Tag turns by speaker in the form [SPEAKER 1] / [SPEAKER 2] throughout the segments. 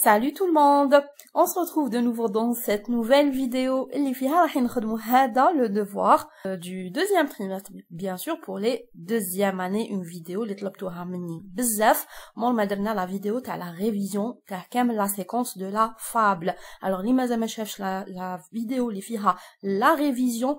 [SPEAKER 1] Salut tout le monde On se retrouve de nouveau dans cette nouvelle vidéo dans le devoir euh, du deuxième trimestre bien sûr pour les deuxième année une vidéo Les طلبتوها beaucoup Mon la vidéo تاع la révision quand la séquence de la fable alors les la, vidéo Les la révision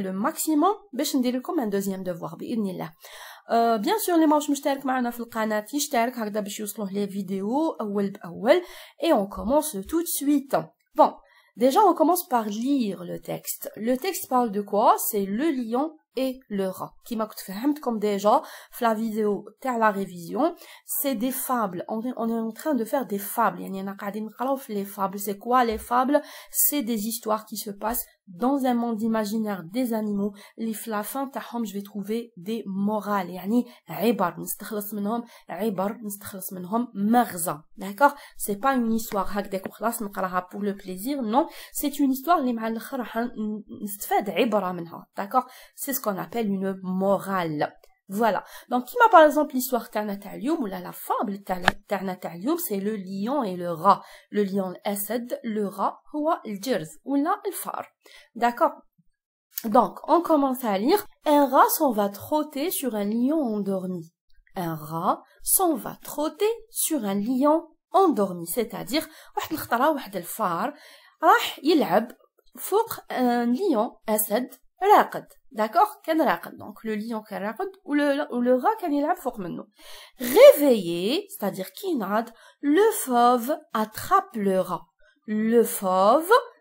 [SPEAKER 1] le maximum باش ندير لكم ان دوزيام دوفوار باذن الله أه بيان سور اللي ماهوش مشترك معنا في القناه يشترك هكذا باش يوصلوه et on commence tout de suite. Bon, Déjà, on commence par lire le texte. Le texte parle de quoi C'est le lion et le rat. Qui m'a comme déjà, la vidéo, terre la révision, c'est des fables. On est, en train de faire des fables. Il y en a Les fables, c'est quoi les fables C'est des histoires qui se passent dans un monde imaginaire des animaux les flafins tahom, je vais trouver des morales يعني عبر نستخلص منهم عبر نستخلص منهم مغزى d'accord c'est pas une histoire هكذاك وخلاص نقراها pour le plaisir non c'est une histoire li مع الاخر راح نستفاد عبره d'accord c'est ce qu'on appelle une morale voilà. Donc, qui m'a par exemple l'histoire ternatalium ou la, la fable Ternatalium, c'est le lion et le rat. Le lion, l'assad, le rat, ou l'jirz, ou là, le phare. D'accord Donc, on commence à lire. Un rat s'en va trotter sur un lion endormi. Un rat s'en va trotter sur un lion endormi. C'est-à-dire, il الخطرة un lion, d'accord ?« داكوغ كان le دونك لو ليون le rat ولو c'est-à-dire كي ينعض le le attrape le rat ».« Le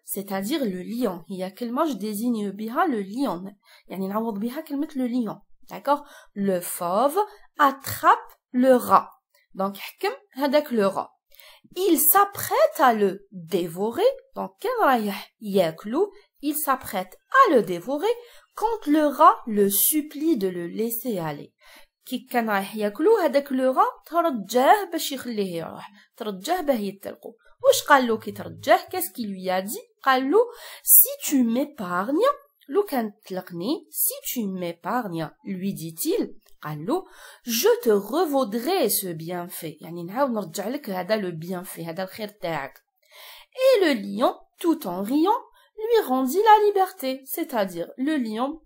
[SPEAKER 1] c'est-à-dire le lion mot je désigne بها le lion يعني نعوض بها كلمة le lion d'accord le fauve attrape le rat donc حكم هذاك le rat il s'apprête à le dévorer donc il s'apprête à le dévorer quand le rat le supplie de le laisser aller. Kikanai yaklu hadek le rat tradja be shirleyah tradja be hitelko. Osh qallo ketradja qu'est-ce qu'il lui a dit? Qallo si tu m'épargnes, lo si tu m'épargnes, lui dit-il. Qallo je te revaudrai ce bienfait. Yaninaw tradja kada le bienfait hadal Et le lion, tout en riant lui rendit la liberté, c'est-à-dire le lion.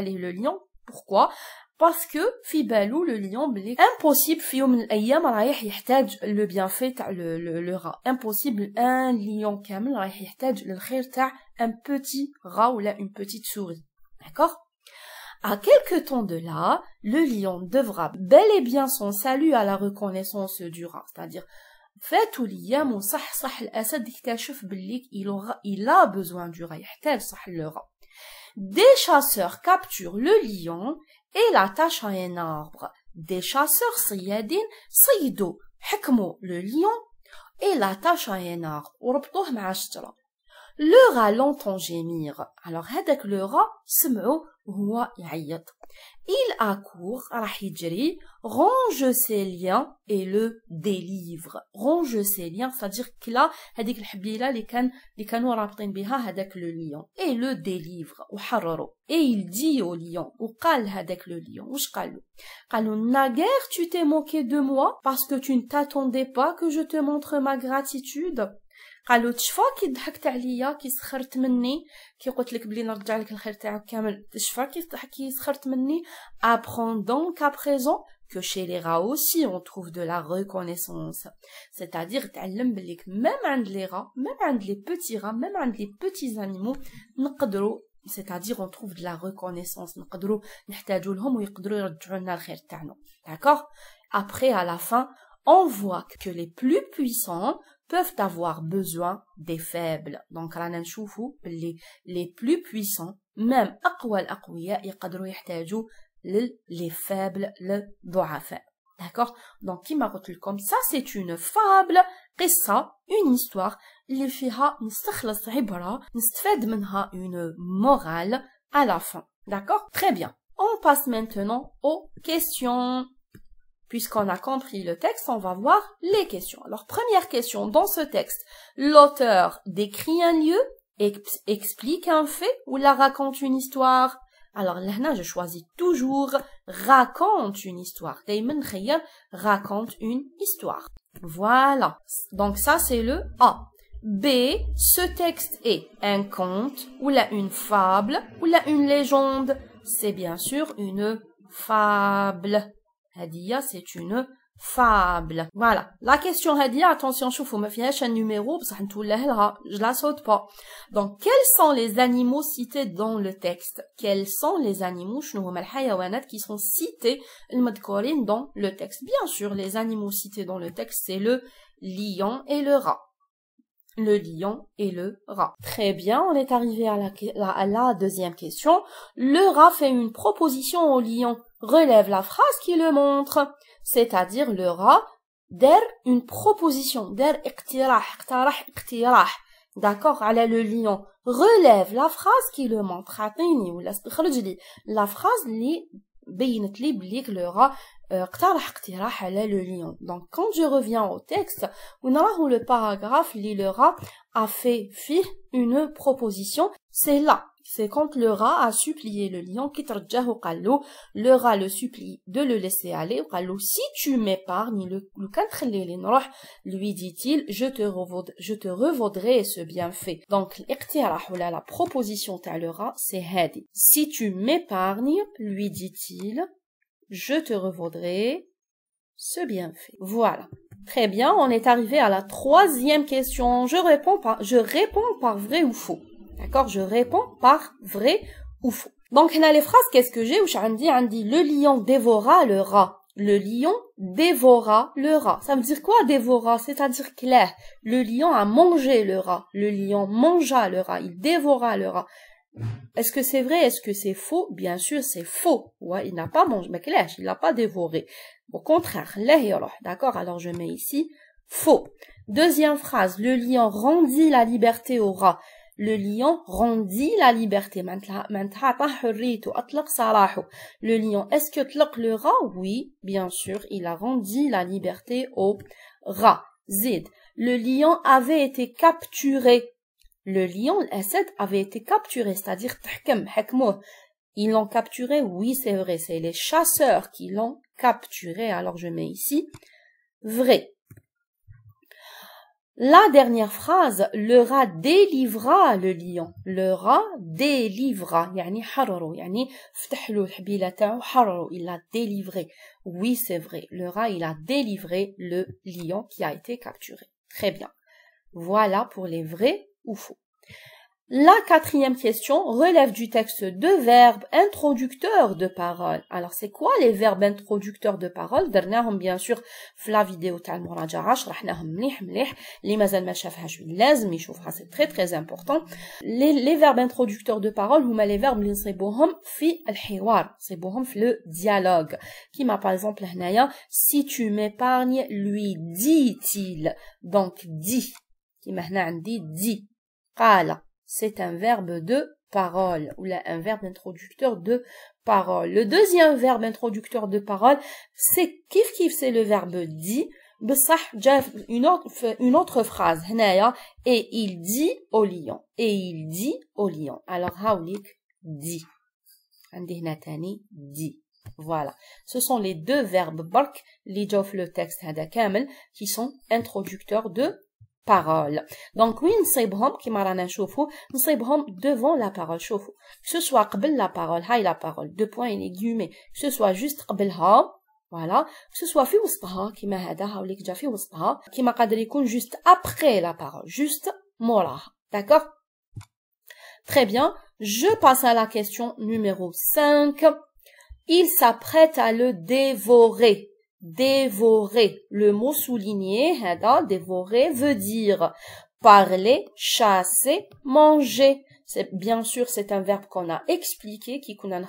[SPEAKER 1] le lion. Pourquoi Parce que Fibalou, le lion, impossible, le bienfait, le, le, le rat. Impossible, un lion un petit rat ou là, une petite souris. D'accord à quelque temps de là, le lion devra bel et bien son salut à la reconnaissance du rat, c'est-à-dire فاتو ليام وصح صح الاسد اكتشف باللي يلغ الا بوزوان دو يحتاج صح لوغ دي شاسور كابتور لو ليون اي لا تاش ان اربر دي شاسور صيادين صيدو حكموا لو ليون اي لا تاش ان اربر وربطوه مع الشجره لو غالون طون جيمير الوغ هذاك لو غا سمعو وهو يعيط Il accourt, range ses liens et le délivre. Range ses liens, c'est-à-dire qu'il a le lion et le délivre Et il dit au lion, au hadak le lion, واش allô naguère tu t'es moqué de moi parce que tu ne t'attendais pas que je te montre ma gratitude. il له كي ضحكت عليا كي سخرت مني apprend donc à présent que chez les rats aussi on trouve de la reconnaissance. C'est-à-dire, تعلم même un les rats, même un les petits rats, même un les petits animaux, c'est-à-dire on trouve de la reconnaissance, D'accord Après à la fin, on voit que les plus puissants peuvent avoir besoin des faibles. Donc, les, les plus puissants مام أقوى الأقوياء يقدروا يحتاجوا فابل D'accord Donc, qui m'a retenu comme ça, c'est une fable, ça une histoire, اللي فيها une morale à la fin. D'accord Très bien. On passe maintenant aux questions. Puisqu'on a compris le texte, on va voir les questions. Alors, première question, dans ce texte, l'auteur décrit un lieu, explique un fait ou la raconte une histoire alors là, je choisis toujours raconte une histoire. raconte une histoire. Voilà. Donc ça, c'est le A. B, ce texte est un conte, ou là une fable, ou là une légende. C'est bien sûr une fable. Hadia, c'est une fable. Voilà. La question dit, attention je me فيهاش un numéro بصح les لها je la saute pas. Donc quels sont les animaux cités dans le texte Quels sont les animaux شنو qui sont cités dans le texte Bien sûr les animaux cités dans le texte c'est le lion et le rat le lion et le rat. Très bien, on est arrivé à la, la deuxième question. Le rat fait une proposition au lion, relève la phrase qui le montre, c'est-à-dire le rat der une proposition, der اقتراح, D'accord, allez le lion relève la phrase qui le montre, la phrase lion donc quand je reviens au texte où le paragraphe le rat a fait fi une proposition c'est là c'est quand le rat a supplié le lion, le rat le supplie de le laisser aller. Si tu m'épargnes, lui dit-il, je te, revaudrai, ce bienfait. Donc, la proposition t'as le rat, c'est hadi. Si tu m'épargnes, lui dit-il, je te revaudrai ce bienfait. Voilà. Très bien, on est arrivé à la troisième question. Je réponds par, je réponds par vrai ou faux. D'accord Je réponds par vrai ou faux. Donc, a les phrases, qu'est-ce que j'ai Ou Shandy, dit le lion dévora le rat. Le lion dévora le rat. Ça veut dire quoi, dévora C'est-à-dire clair. Le lion a mangé le rat. Le lion mangea le rat. Il dévora le rat. Est-ce que c'est vrai Est-ce que c'est faux Bien sûr, c'est faux. Ouais, il n'a pas mangé. Mais clair, il l'a pas dévoré. Au contraire, d'accord Alors, je mets ici faux. Deuxième phrase, le lion rendit la liberté au rat le lion rendit la liberté le lion est-ce que le rat oui bien sûr il a rendu la liberté au rat zid le lion avait été capturé le lion l'essai, avait été capturé c'est-à-dire ils l'ont capturé oui c'est vrai c'est les chasseurs qui l'ont capturé alors je mets ici vrai la dernière phrase, le rat délivra le lion. Le rat délivra, yani yani il a délivré. Oui, c'est vrai, le rat, il a délivré le lion qui a été capturé. Très bien. Voilà pour les vrais ou faux. La quatrième question relève du texte de verbes introducteurs de parole. Alors, c'est quoi les verbes introducteurs de parole? Dernière, bien sûr la vidéo تاع شرحناهم مليح مليح c'est très très important. Les, les verbes introducteurs de parole ou les verbes اللي fi في الحوار le dialogue. qui m'a par exemple هنايا si tu m'épargnes lui dit-il donc dit qui هنا عندي dit c'est un verbe de parole ou là, un verbe introducteur de parole. Le deuxième verbe introducteur de parole, c'est kif kif, c'est le verbe dit. Une autre, une autre phrase et il dit au lion et il dit au lion alors haoulik dit dit voilà ce sont les deux verbes bark le texte qui sont introducteurs de parole. Donc oui, نصيبهم la رانا nous sommes devant la parole chauffe. que ce soit قبل la parole هاي la parole deux points mais que ce soit juste قبلها voilà. que ce soit في qui m'a هذا هاوليك جا fi وسطها qui m'a يكون juste après la parole juste mora. d'accord Très bien, je passe à la question numéro 5. Il s'apprête à le dévorer dévorer. Le mot souligné, hein, dévorer, veut dire parler, chasser, manger. C'est bien sûr c'est un verbe qu'on a expliqué qui qu'on a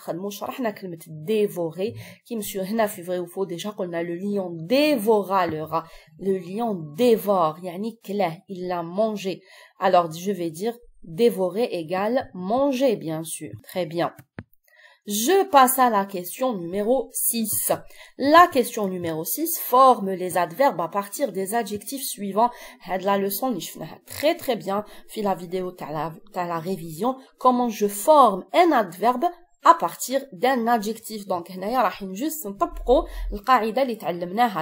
[SPEAKER 1] dévorer qui me vrai ou faux déjà qu'on a le lion dévora le rat le lion dévore يعني il l'a mangé alors je vais dire dévorer égale manger bien sûr très bien je passe à la question numéro 6. La question numéro 6 forme les adverbes à partir des adjectifs suivants. Had la leçon très très bien fait la vidéo t'as la, la révision comment je forme un adverbe à partir d'un adjectif donc هنايا راح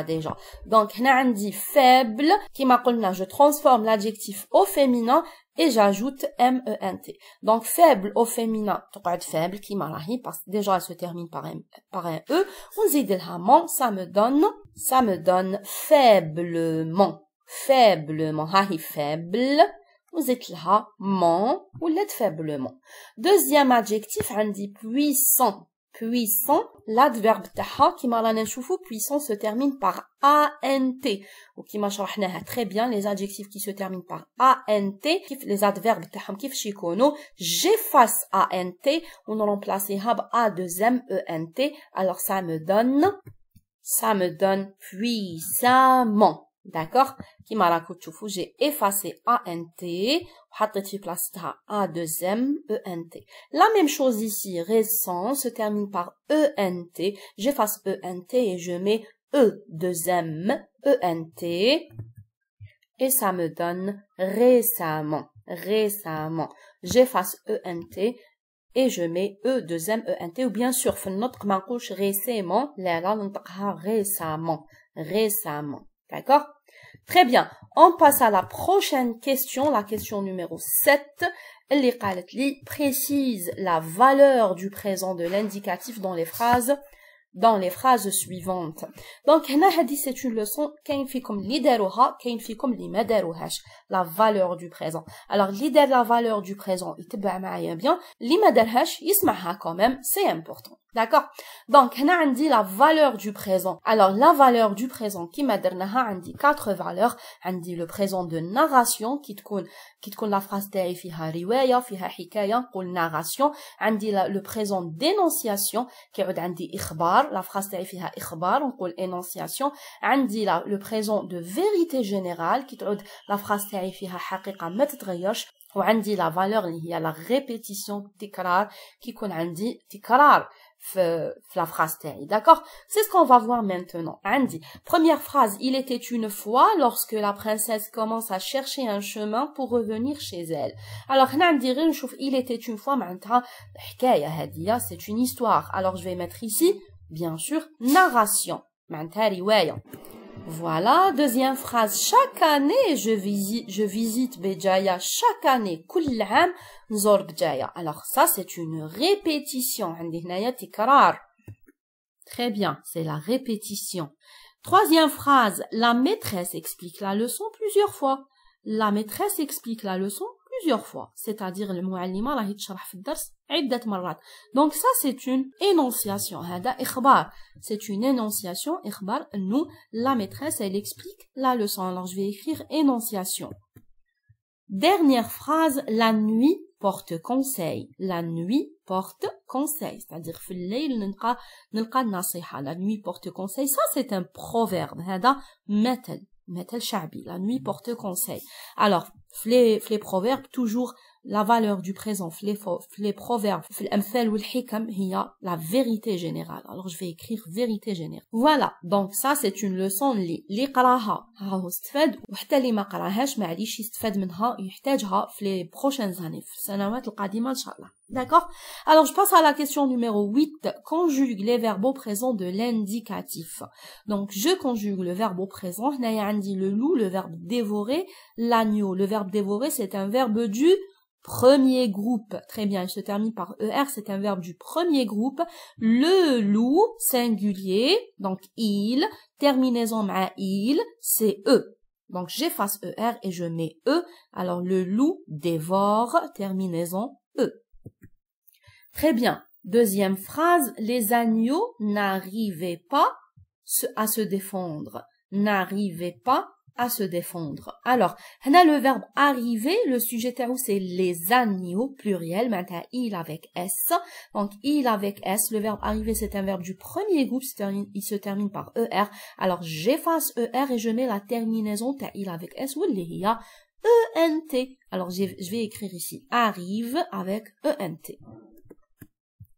[SPEAKER 1] déjà donc faible qui dit, je transforme l'adjectif au féminin et j'ajoute M-E-N-T. Donc, faible au féminin, être faible, qui راهي, parce que déjà elle se termine par un, par E. On dit ça me donne, ça me donne faiblement. Faiblement, هاهي ah, faible. êtes dit mon, ou l'êtes faiblement. Deuxième adjectif, on dit puissant puissant, l'adverbe taha qui m'a puissant se termine par ant. Ou qui m'a très bien les adjectifs qui se terminent par ant, les adverbes taha », kif shikono, j'efface ant, on en remplace hab a deux m e alors ça me donne, ça me donne puissamment. D'accord كيما راكو j'ai effacé ANT وحطيت T. a deuxième m e T. La même chose ici, récent se termine par ENT. J'efface ENT et je mets e deuxième m e ENT. Et ça me donne récemment. Récemment. J'efface ENT et je mets E2M ENT ou bien sûr notre النطق couche récemment, là, on récemment. Récemment. D'accord Très bien. On passe à la prochaine question, la question numéro 7. Les précise la valeur du présent de l'indicatif dans les phrases dans les phrases suivantes. Donc, c'est une leçon la valeur du présent. Alors, l'idée de la valeur du présent bien, اللي ما quand même, c'est important. D'accord Donc, on a dit la valeur du présent. Alors, la valeur du présent, qui m'a dit quatre valeurs. On dit le présent de narration, qui tkoun, qui la phrase taille, fiha riwaya, fiha hikaya, pour narration. On dit le présent d'énonciation, qui est on dit la phrase taille, fiha ikhbar, on dit énonciation. On dit le présent de vérité générale, qui est la phrase taille, fiha haqiqa, ou on dit la valeur y a la répétition qui est on dit تكرار la phrase d'accord C'est ce qu'on va voir maintenant. Andy, première phrase, il était une fois lorsque la princesse commence à chercher un chemin pour revenir chez elle. Alors, il était une fois, c'est une histoire. Alors, je vais mettre ici, bien sûr, narration. Voilà, deuxième phrase. Chaque année, je visite, je visite Béjaïa. Chaque année, عام Alors ça, c'est une répétition. Très bien, c'est la répétition. Troisième phrase. La maîtresse explique la leçon plusieurs fois. La maîtresse explique la leçon plusieurs fois. C'est-à-dire, le mu'allima, la dars donc, ça, c'est une énonciation هذا une énonciation اخبار nous la maîtresse elle explique la leçon alors je vais écrire énonciation dernière phrase la nuit porte conseil la nuit porte conseil c'est-à-dire في الليل نلقى نلقى la nuit porte conseil ça c'est un proverbe هذا مثل مثل شعبي la nuit porte conseil alors les proverbes toujours la valeur du présent, les, les proverbes, la vérité générale. Alors, je vais écrire vérité générale. Voilà. Donc, ça, c'est une leçon li. Li Ou li ma les prochaines années. D'accord? Alors, je passe à la question numéro 8. Conjugue les verbes au présent de l'indicatif. Donc, je conjugue le verbe au présent. le loup, le verbe dévorer, l'agneau. Le verbe dévorer, c'est un verbe du premier groupe. Très bien, il se termine par er, c'est un verbe du premier groupe. Le loup, singulier, donc il, terminaison ma il, c'est e. Donc j'efface er et je mets e. Alors le loup dévore, terminaison e. Très bien. Deuxième phrase, les agneaux n'arrivaient pas à se défendre. N'arrivaient pas à se défendre. Alors, on le verbe arriver, le sujet c'est les agneaux, pluriel, maintenant il avec S. Donc, il avec S, le verbe arriver, c'est un verbe du premier groupe, il se termine par ER. Alors, j'efface ER et je mets la terminaison il avec S, ou a ENT. Alors, je vais écrire ici arrive avec ENT.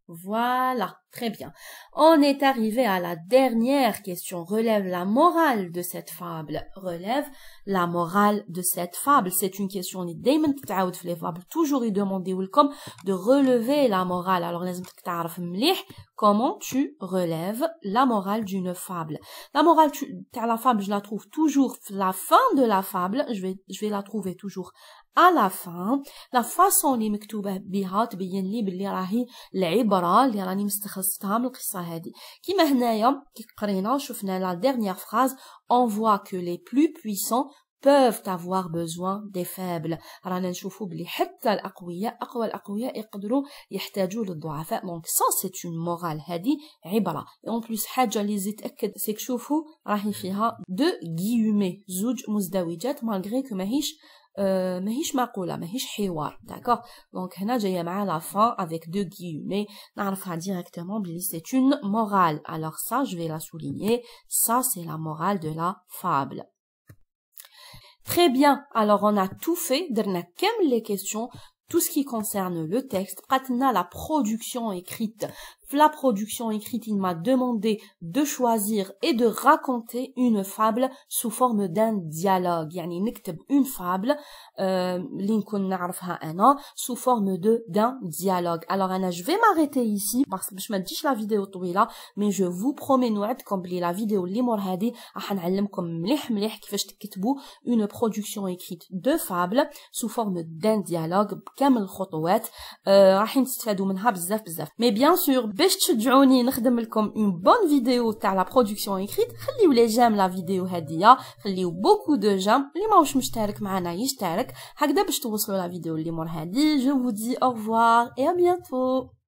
[SPEAKER 1] Voilà. Très bien. On est arrivé à la dernière question. Relève la morale de cette fable. Relève la morale de cette fable. C'est une question les fables. Toujours il demande de relever la morale. Alors comment tu relèves la morale d'une fable. La morale de la fable, je la trouve toujours la fin de la fable. Je vais, je vais la trouver toujours à la fin. La façon من القصه هذه كيما هنايا كي قرينا شفنا لا dernière فراز on voit que les plus puissants peuvent avoir besoin des faibles رانا نشوفو بلي حتى الاقوياء اقوى الاقوياء يقدروا يحتاجوا للضعفاء دونك سا سي اون مورال هادي عبره اون بلوس حاجه اللي زيد تاكد سيك شوفو راهي فيها دو غيومي زوج مزدوجات مالغري كو ماهيش Euh, d'accord donc la fin avec deux guillemets, directement c'est une morale alors ça je vais la souligner ça c'est la morale de la fable très bien alors on a tout fait dans a les questions tout ce qui concerne le texte ata la production écrite la production écrite, il m'a demandé de choisir et de raconter une fable sous forme d'un dialogue. يعني نكتب une fable نعرفها euh, انا sous forme de d'un dialogue. Alors je vais m'arrêter ici parce que je que la vidéo est là, mais je vous promets نوعدكم بلي la vidéo اللي مور راح نعلمكم une production écrite de fable sous forme d'un dialogue euh, mais bien sûr باش تشجعوني نخدم لكم اون بون فيديو تاع لا برودكسيون اكريت خليو لي جام لا فيديو هاديه خليو بوكو دو جام اللي ماهوش مشترك معنا يشترك هكذا باش توصلوا لا فيديو اللي مور هادي جو vous dis au ا بيانتو